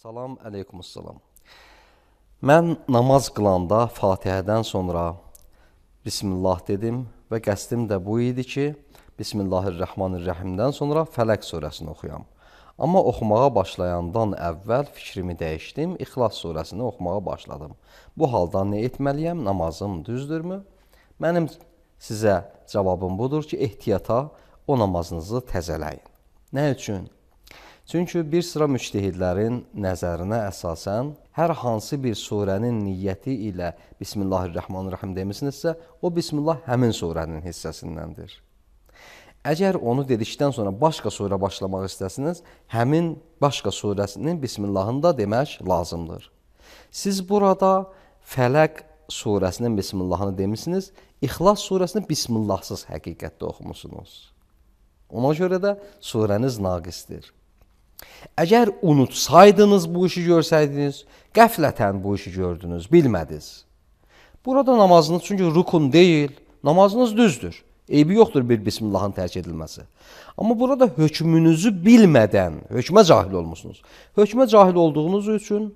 Salam, əleykumussalam. Mən namaz qılanda Fatihədən sonra Bismillah dedim və qəsdim də bu idi ki, Bismillahirrahmanirrahimdən sonra Fələq surəsini oxuyam. Amma oxumağa başlayandan əvvəl fikrimi dəyişdim, İxlas surəsini oxumağa başladım. Bu halda nə etməliyəm? Namazım düzdürmü? Mənim sizə cavabım budur ki, ehtiyata o namazınızı təzələyin. Nə üçün? Çünki bir sıra müctehidlərin nəzərinə əsasən hər hansı bir surənin niyyəti ilə Bismillahir-Rəhmanir-Rəhim demisinizsə, o Bismillah həmin surənin hissəsindəndir. Əgər onu dedikdən sonra başqa surə başlamaq istəsiniz, həmin başqa surəsinin Bismillahında demək lazımdır. Siz burada Fələq surəsinin Bismillahını demisiniz, İxlas surəsini Bismillahsız həqiqətdə oxumusunuz. Ona görə də surəniz naqisdir. Əgər unutsaydınız bu işi görsəydiniz, qəflətən bu işi gördünüz, bilmədiniz. Burada namazınız çünki rukun deyil, namazınız düzdür. Eybi yoxdur bir bismillahın tərk edilməsi. Amma burada hökmünüzü bilmədən hökmə cahil olmusunuz. Hökmə cahil olduğunuz üçün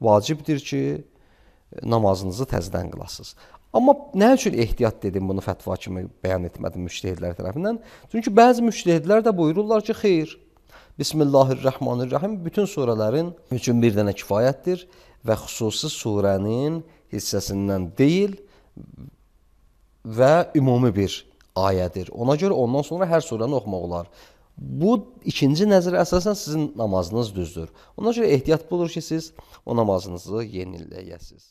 vacibdir ki, namazınızı təzədən qılasınız. Amma nə üçün ehtiyat dedim bunu fətva kimi bəyan etmədim müştehidlər tərəfindən? Çünki bəzi müştehidlər də buyururlar ki, xeyr, Bismillahirrahmanirrahim bütün surələrin üçün bir dənə kifayətdir və xüsusi surənin hissəsindən deyil və ümumi bir ayədir. Ona görə ondan sonra hər surəni oxumaq olar. Bu ikinci nəzərə əsasən sizin namazınız düzdür. Ona görə ehtiyat budur ki, siz o namazınızı yeniləyəsiz.